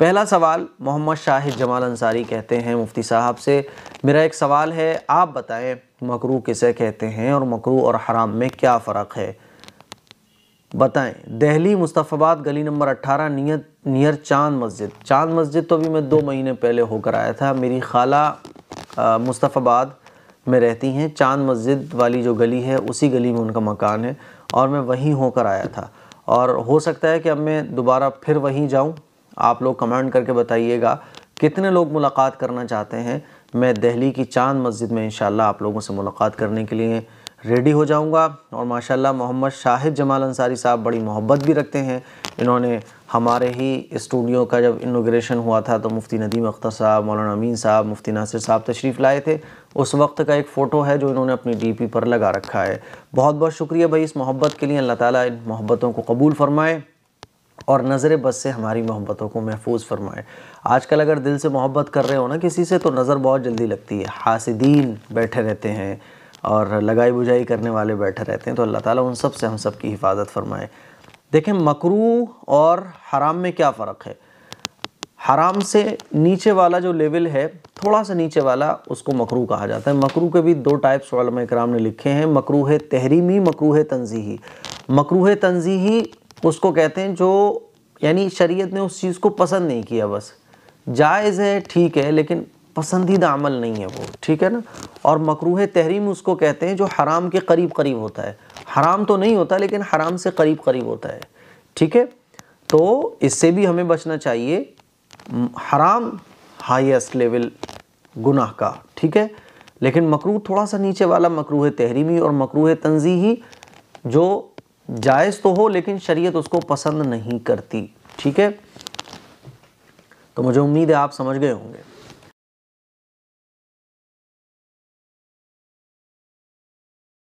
पहला सवाल मोहम्मद शाहिद जमाल अंसारी कहते हैं मुफ्ती साहब से मेरा एक सवाल है आप बताएं मकरू किसे कहते हैं और मकरू और हराम में क्या फ़र्क है बताएं दहली मुस्तफ़ाबाद गली नंबर 18 नियत नियर चांद मस्जिद चांद मस्जिद तो भी मैं दो महीने पहले होकर आया था मेरी खाला मुस्तफ़ाबाद में रहती हैं चांद मस्जिद वाली जो गली है उसी गली में उनका मकान है और मैं वहीं होकर आया था और हो सकता है कि अब मैं दोबारा फिर वहीं जाऊं आप लोग कमेंट करके बताइएगा कितने लोग मुलाकात करना चाहते हैं मैं दिल्ली की चांद मस्जिद में इन आप लोगों से मुलाकात करने के लिए रेडी हो जाऊंगा और माशाल्लाह मोहम्मद शाहिद जमाल अंसारी साहब बड़ी मोहब्बत भी रखते हैं इन्होंने हमारे ही स्टूडियो का जब इनोग्रेशन हुआ था तो मुफ्ती नदीम अख्तर साहब मौलाना अमीन साहब मुफ्ती नासिर साहब तशरीफ़ लाए थे उस वक्त का एक फ़ोटो है जो इन्होंने अपनी डीपी पर लगा रखा है बहुत बहुत शुक्रिया भाई इस मोहब्बत के लिए अल्लाह ताला इन मोहब्बतों को कबूल फरमाए और नज़र बस से हमारी मोहब्बतों को महफूज फरमाए आजकल अगर दिल से मोहब्बत कर रहे हो ना किसी से तो नज़र बहुत जल्दी लगती है हासिदीन बैठे रहते हैं और लगाई बुझाई करने वाले बैठे रहते हैं तो अल्लाह ताला उन सब से हम सब की हिफाजत फरमाए देखें मकरू और हराम में क्या फ़र्क है हराम से नीचे वाला जो लेवल है थोड़ा सा नीचे वाला उसको मकरू कहा जाता है मकरू के भी दो टाइप्स वालम कराम ने लिखे हैं मकरू है तहरीमी मकरू है तनजीही है तनजीही उसको कहते हैं जो यानी शरीयत ने उस चीज़ को पसंद नहीं किया बस जायज़ है ठीक है लेकिन पसंदीदा अमल नहीं है वो ठीक है ना और मकरूह तहरीम उसको कहते हैं जो हराम के करीब करीब होता है हराम तो नहीं होता लेकिन हराम से करीब करीब होता है ठीक है तो इससे भी हमें बचना चाहिए हराम हाईएस्ट लेवल गुनाह का ठीक है लेकिन मकरूह थोड़ा सा नीचे वाला मकरूह तहरीमी और मकरूह तंजीही जो जायज़ तो हो लेकिन शरीयत उसको पसंद नहीं करती ठीक है तो मुझे उम्मीद है आप समझ गए होंगे